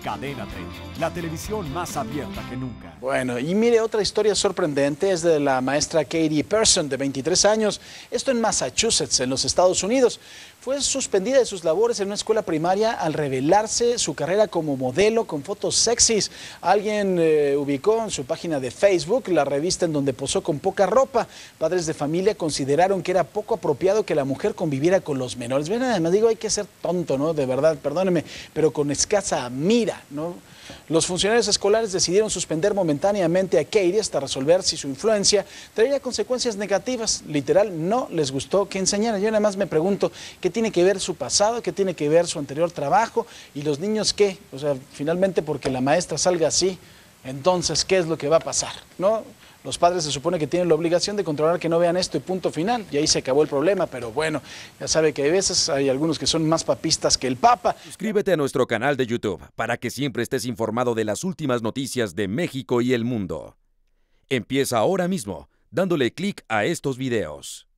Cadena 30, la televisión más abierta que nunca. Bueno, y mire, otra historia sorprendente es de la maestra Katie Person, de 23 años, esto en Massachusetts, en los Estados Unidos. Fue suspendida de sus labores en una escuela primaria al revelarse su carrera como modelo con fotos sexys. Alguien eh, ubicó en su página de Facebook la revista en donde posó con poca ropa. Padres de familia consideraron que era poco apropiado que la mujer conviviera con los menores. además digo, hay que ser tonto, ¿no? De verdad, perdóneme, pero con escasa mira ¿no? Los funcionarios escolares decidieron suspender momentáneamente a Katie hasta resolver si su influencia traería consecuencias negativas. Literal, no les gustó que enseñara. Yo nada más me pregunto qué tiene que ver su pasado, qué tiene que ver su anterior trabajo y los niños qué. O sea, finalmente porque la maestra salga así, entonces, ¿qué es lo que va a pasar? ¿No? Los padres se supone que tienen la obligación de controlar que no vean esto y punto final. Y ahí se acabó el problema, pero bueno, ya sabe que hay veces hay algunos que son más papistas que el Papa. Suscríbete a nuestro canal de YouTube para que siempre estés informado de las últimas noticias de México y el mundo. Empieza ahora mismo dándole clic a estos videos.